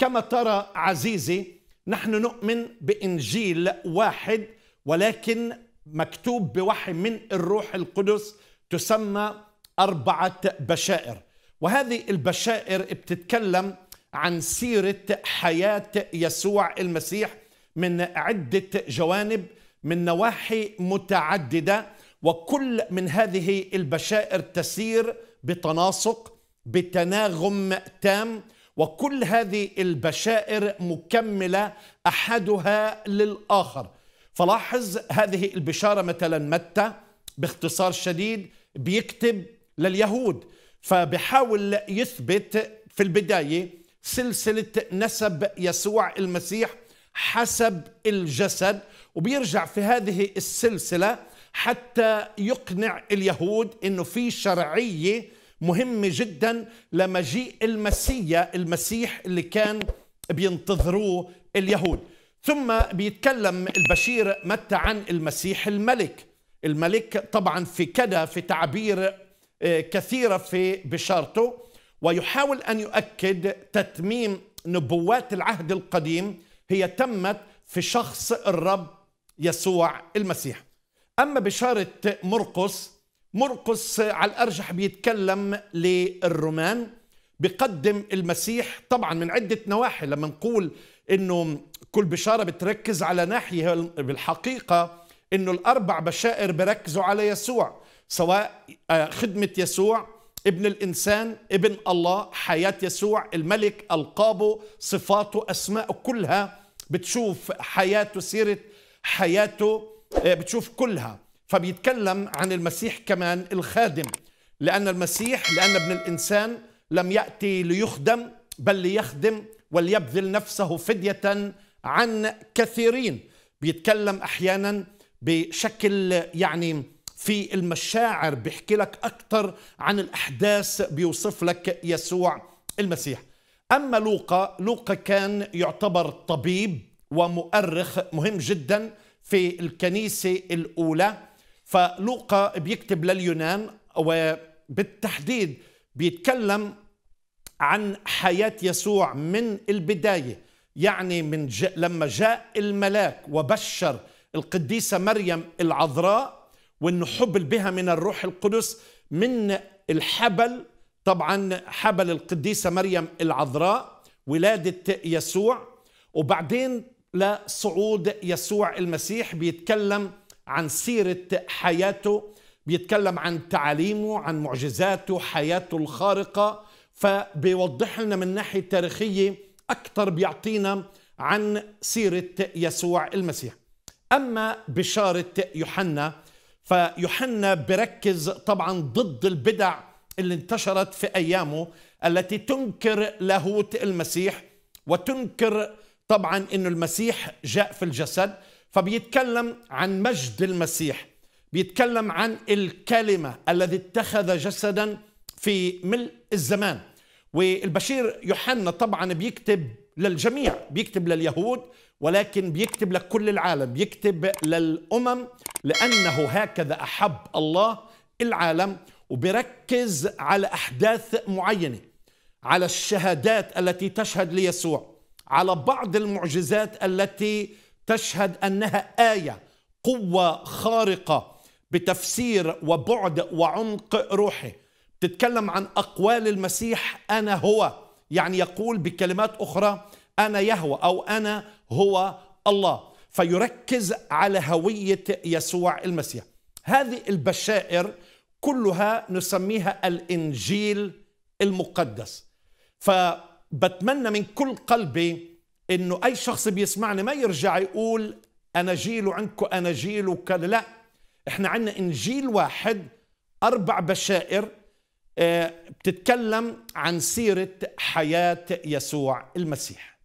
كما ترى عزيزي نحن نؤمن بانجيل واحد ولكن مكتوب بوحي من الروح القدس تسمى اربعه بشائر وهذه البشائر بتتكلم عن سيره حياه يسوع المسيح من عده جوانب من نواحي متعدده وكل من هذه البشائر تسير بتناسق بتناغم تام وكل هذه البشائر مكملة أحدها للآخر فلاحظ هذه البشارة مثلا متى باختصار شديد بيكتب لليهود فبحاول يثبت في البداية سلسلة نسب يسوع المسيح حسب الجسد وبيرجع في هذه السلسلة حتى يقنع اليهود انه في شرعيه مهمة جدا لمجيء المسيا المسيح اللي كان بينتظروه اليهود ثم بيتكلم البشير متى عن المسيح الملك الملك طبعا في كذا في تعبير آه، كثيرة في بشارته ويحاول أن يؤكد تتميم نبوات العهد القديم هي تمت في شخص الرب يسوع المسيح أما بشارة مرقس مرقس على الارجح بيتكلم للرومان بقدم المسيح طبعا من عده نواحي لما نقول انه كل بشاره بتركز على ناحيه بالحقيقه انه الاربع بشائر بركزوا على يسوع سواء آه، خدمه يسوع ابن الانسان ابن الله حياه يسوع الملك القابه صفاته اسماءه كلها بتشوف حياته سيره حياته آه، بتشوف كلها فبيتكلم عن المسيح كمان الخادم لأن المسيح لأن ابن الإنسان لم يأتي ليخدم بل ليخدم وليبذل نفسه فدية عن كثيرين بيتكلم أحيانا بشكل يعني في المشاعر بيحكي لك أكثر عن الأحداث بيوصف لك يسوع المسيح أما لوقا لوقا كان يعتبر طبيب ومؤرخ مهم جدا في الكنيسة الأولى فلوقا بيكتب لليونان وبالتحديد بيتكلم عن حياة يسوع من البداية يعني من جاء لما جاء الملاك وبشر القديسة مريم العذراء وأنه حبل بها من الروح القدس من الحبل طبعا حبل القديسة مريم العذراء ولادة يسوع وبعدين لصعود يسوع المسيح بيتكلم عن سيرة حياته بيتكلم عن تعاليمه عن معجزاته حياته الخارقة فبيوضح لنا من ناحية تاريخية أكثر بيعطينا عن سيرة يسوع المسيح أما بشارة يوحنا فيوحنا بركز طبعا ضد البدع اللي انتشرت في أيامه التي تنكر لاهوت المسيح وتنكر طبعا أن المسيح جاء في الجسد فبيتكلم عن مجد المسيح بيتكلم عن الكلمة الذي اتخذ جسدا في ملء الزمان والبشير يوحنا طبعا بيكتب للجميع بيكتب لليهود ولكن بيكتب لكل العالم بيكتب للأمم لأنه هكذا أحب الله العالم وبركز على أحداث معينة على الشهادات التي تشهد ليسوع على بعض المعجزات التي تشهد انها ايه قوه خارقه بتفسير وبعد وعمق روحي بتتكلم عن اقوال المسيح انا هو يعني يقول بكلمات اخرى انا يهوى او انا هو الله فيركز على هويه يسوع المسيح هذه البشائر كلها نسميها الانجيل المقدس فبتمنى من كل قلبي انه اي شخص بيسمعني ما يرجع يقول انا جيل وعندكم جيل وكذا لا احنا عندنا انجيل واحد اربع بشائر آه، بتتكلم عن سيره حياه يسوع المسيح